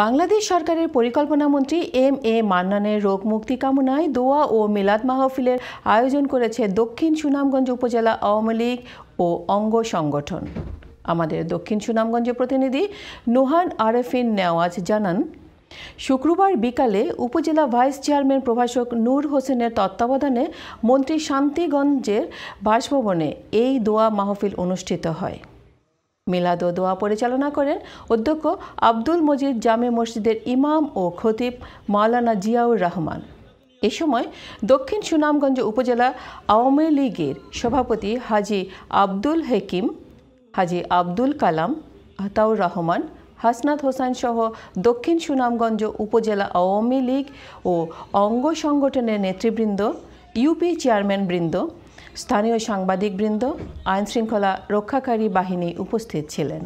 বাংলাদেশ সরকারের পরিকল্পনা মন্ত্রী এম এ মান্নানের রোগ মুক্তি কামনায় দোয়া ও মিলাদ মাহফিলের আয়োজন করেছে দক্ষিণ সুনামগঞ্জ উপজেলা আওয়ামী লীগ ও অঙ্গ সংগঠন আমাদের দক্ষিণ সুনামগঞ্জের প্রতিনিধি নোহান আরেফিন নেওয়াজ জানান শুক্রবার বিকালে উপজেলা ভাইস চেয়ারম্যান প্রভাষক নূর হোসেনের তত্ত্বাবধানে মন্ত্রী শান্তিগঞ্জের বাসভবনে এই দোয়া মাহফিল অনুষ্ঠিত হয় মিলাদ ও দোয়া পরিচালনা করেন অধ্যক্ষ আব্দুল মজিদ জামে মসজিদের ইমাম ও খতিব মাওলানা জিয়াউর রহমান এ সময় দক্ষিণ সুনামগঞ্জ উপজেলা আওয়ামী লীগের সভাপতি হাজি আব্দুল হেকিম হাজি আব্দুল কালাম আতাউর রহমান হাসনাত হোসেন সহ দক্ষিণ সুনামগঞ্জ উপজেলা আওয়ামী লীগ ও অঙ্গ সংগঠনের নেতৃবৃন্দ ইউপি চেয়ারম্যানবৃন্দ স্থানীয় সাংবাদিকবৃন্দ আইনশৃঙ্খলা রক্ষাকারী বাহিনী উপস্থিত ছিলেন